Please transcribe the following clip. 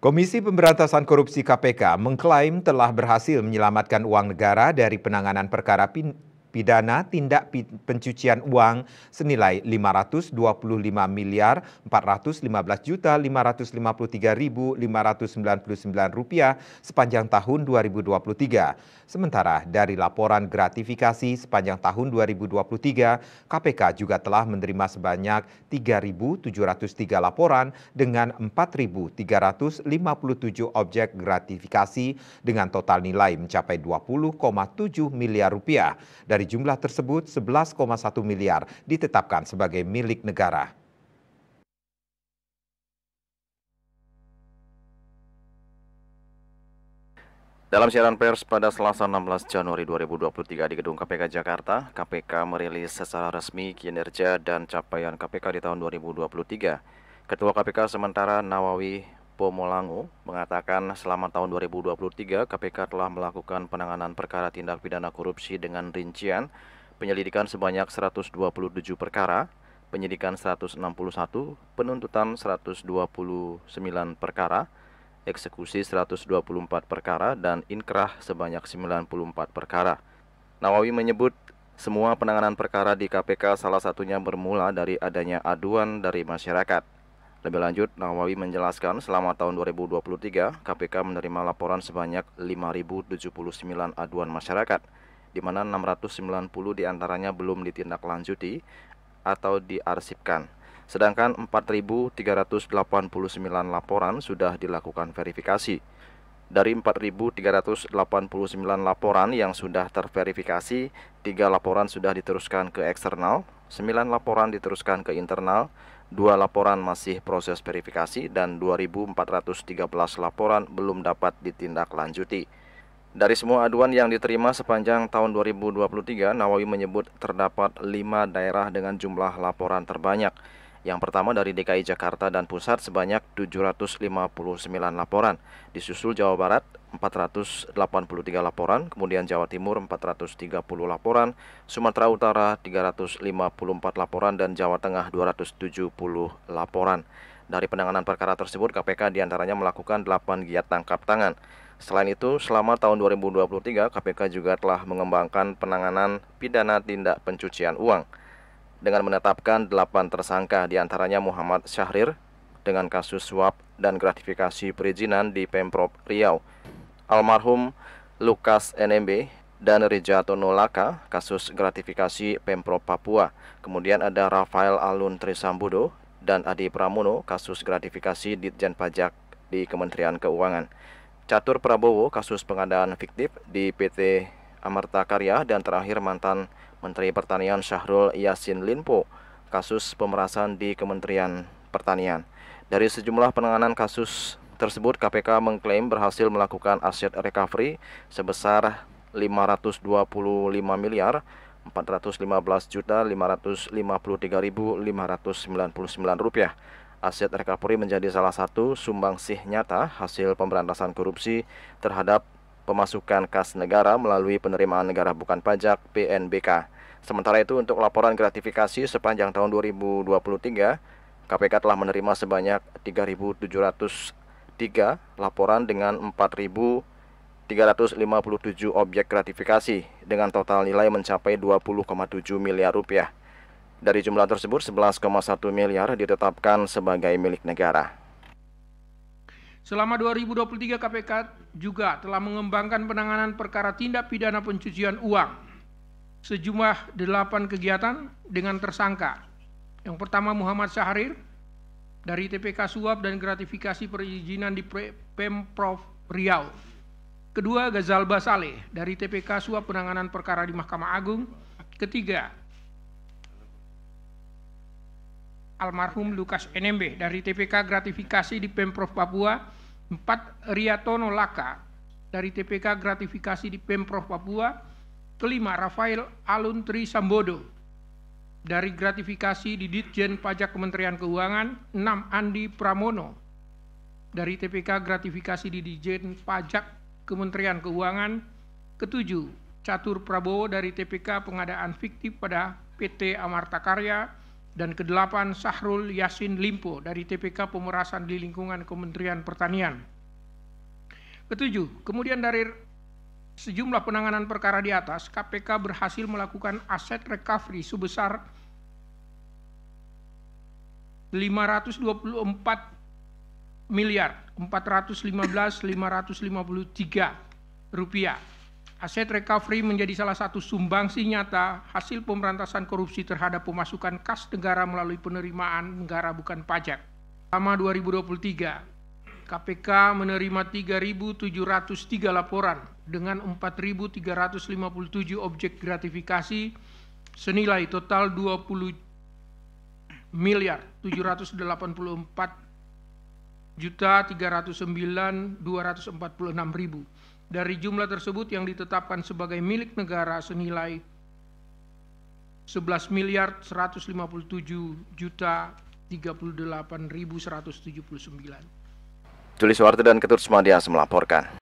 Komisi Pemberantasan Korupsi KPK mengklaim telah berhasil menyelamatkan uang negara dari penanganan perkara pidana tindak pencucian uang senilai 525 miliar 415 juta 553.599 rupiah sepanjang tahun 2023. Sementara dari laporan gratifikasi sepanjang tahun 2023, KPK juga telah menerima sebanyak 3.703 laporan dengan 4.357 objek gratifikasi dengan total nilai mencapai 20,7 miliar rupiah. Dari dari jumlah tersebut, 11,1 miliar ditetapkan sebagai milik negara. Dalam siaran pers pada Selasa 16 Januari 2023 di Gedung KPK Jakarta, KPK merilis secara resmi kinerja dan capaian KPK di tahun 2023. Ketua KPK sementara Nawawi Supo Molangu mengatakan selama tahun 2023 KPK telah melakukan penanganan perkara tindak pidana korupsi dengan rincian penyelidikan sebanyak 127 perkara, penyidikan 161, penuntutan 129 perkara, eksekusi 124 perkara, dan inkrah sebanyak 94 perkara. Nawawi menyebut semua penanganan perkara di KPK salah satunya bermula dari adanya aduan dari masyarakat. Lebih lanjut, Nawawi menjelaskan selama tahun 2023, KPK menerima laporan sebanyak 5.079 aduan masyarakat, di mana 690 diantaranya belum ditindaklanjuti atau diarsipkan. Sedangkan 4.389 laporan sudah dilakukan verifikasi. Dari 4.389 laporan yang sudah terverifikasi, 3 laporan sudah diteruskan ke eksternal, 9 laporan diteruskan ke internal, Dua laporan masih proses verifikasi dan 2.413 laporan belum dapat ditindaklanjuti. Dari semua aduan yang diterima sepanjang tahun 2023, Nawawi menyebut terdapat lima daerah dengan jumlah laporan terbanyak. Yang pertama dari DKI Jakarta dan Pusat sebanyak 759 laporan, disusul Jawa Barat 483 laporan, kemudian Jawa Timur 430 laporan, Sumatera Utara 354 laporan, dan Jawa Tengah 270 laporan. Dari penanganan perkara tersebut, KPK diantaranya melakukan 8 giat tangkap tangan. Selain itu, selama tahun 2023, KPK juga telah mengembangkan penanganan pidana tindak pencucian uang dengan menetapkan 8 tersangka diantaranya Muhammad Syahrir dengan kasus suap dan gratifikasi perizinan di Pemprov Riau, almarhum Lukas NMB dan Rijato Nolaka kasus gratifikasi Pemprov Papua. Kemudian ada Rafael Alun Trisambudo dan Adi Pramono kasus gratifikasi Ditjen Pajak di Kementerian Keuangan. Catur Prabowo kasus pengadaan fiktif di PT Amarta Karya dan terakhir mantan Menteri Pertanian Syahrul Yasin Limpo kasus pemerasan di Kementerian Pertanian. Dari sejumlah penanganan kasus tersebut, KPK mengklaim berhasil melakukan aset recovery sebesar 525 miliar 415 juta 553.599 rupiah. Aset recovery menjadi salah satu sumbangsih nyata hasil pemberantasan korupsi terhadap pemasukan kas negara melalui penerimaan negara bukan pajak PNBK. Sementara itu untuk laporan gratifikasi sepanjang tahun 2023, KPK telah menerima sebanyak 3.703 laporan dengan 4.357 objek gratifikasi dengan total nilai mencapai 20,7 miliar rupiah. Dari jumlah tersebut, 11,1 miliar ditetapkan sebagai milik negara. Selama 2023 KPK juga telah mengembangkan penanganan perkara tindak pidana pencucian uang sejumlah delapan kegiatan dengan tersangka. Yang pertama Muhammad Syahrir dari TPK Suap dan gratifikasi perizinan di Pemprov Riau. Kedua Gazal Basale dari TPK Suap penanganan perkara di Mahkamah Agung. Ketiga almarhum Lukas NMB dari TPK gratifikasi di Pemprov Papua 4. Riatono Laka dari TPK Gratifikasi di Pemprov Papua. Kelima, Rafael Aluntri Sambodo dari Gratifikasi di Ditjen Pajak Kementerian Keuangan. 6. Andi Pramono dari TPK Gratifikasi di Ditjen Pajak Kementerian Keuangan. Ketujuh, Catur Prabowo dari TPK Pengadaan Fiktif pada PT Amarta Karya dan ke kedelapan Sahrul Yasin Limpo dari TPK Pemerasan di lingkungan Kementerian Pertanian. Ketujuh, kemudian dari sejumlah penanganan perkara di atas, KPK berhasil melakukan aset recovery sebesar 524 miliar 415 553 rupiah Aset recovery menjadi salah satu sumbangsi nyata hasil pemberantasan korupsi terhadap pemasukan kas negara melalui penerimaan negara bukan pajak. Selama 2023, KPK menerima 3.703 laporan dengan 4.357 objek gratifikasi senilai total 20 miliar 784 juta 309 246 ribu dari jumlah tersebut yang ditetapkan sebagai milik negara senilai 11 miliar 157 juta 38.179. Tulis Warta dan Ketur Sumadia melaporkan.